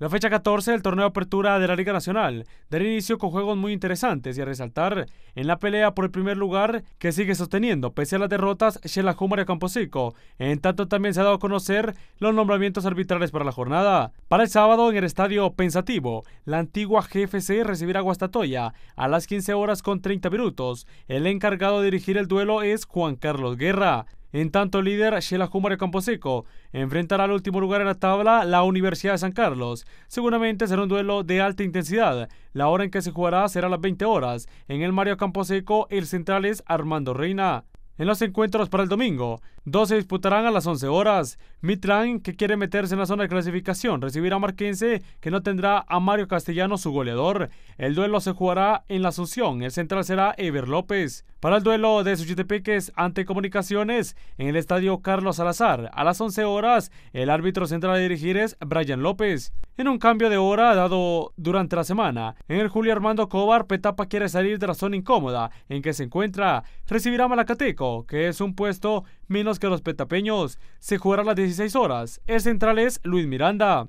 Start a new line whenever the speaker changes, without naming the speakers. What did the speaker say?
La fecha 14 del torneo de apertura de la Liga Nacional dará inicio con juegos muy interesantes y a resaltar en la pelea por el primer lugar que sigue sosteniendo pese a las derrotas Shella Humar Camposico. En tanto también se ha dado a conocer los nombramientos arbitrales para la jornada. Para el sábado en el Estadio Pensativo, la antigua GFC recibirá a Guastatoya a las 15 horas con 30 minutos. El encargado de dirigir el duelo es Juan Carlos Guerra. En tanto, el líder Sheila Mario Camposeco enfrentará al último lugar en la tabla, la Universidad de San Carlos. Seguramente será un duelo de alta intensidad. La hora en que se jugará será a las 20 horas. En el Mario Camposeco, el central es Armando Reina. En los encuentros para el domingo, dos se disputarán a las 11 horas. Mitran que quiere meterse en la zona de clasificación, recibirá a Marquense, que no tendrá a Mario Castellano su goleador. El duelo se jugará en la Asunción, el central será Ever López. Para el duelo de Suchitepeques ante Comunicaciones, en el estadio Carlos Salazar, a las 11 horas, el árbitro central a dirigir es Brian López. En un cambio de hora dado durante la semana, en el Julio Armando Cobar, Petapa quiere salir de la zona incómoda en que se encuentra. Recibirá a Malacateco que es un puesto menos que los petapeños. Se jugará a las 16 horas. El central es Luis Miranda.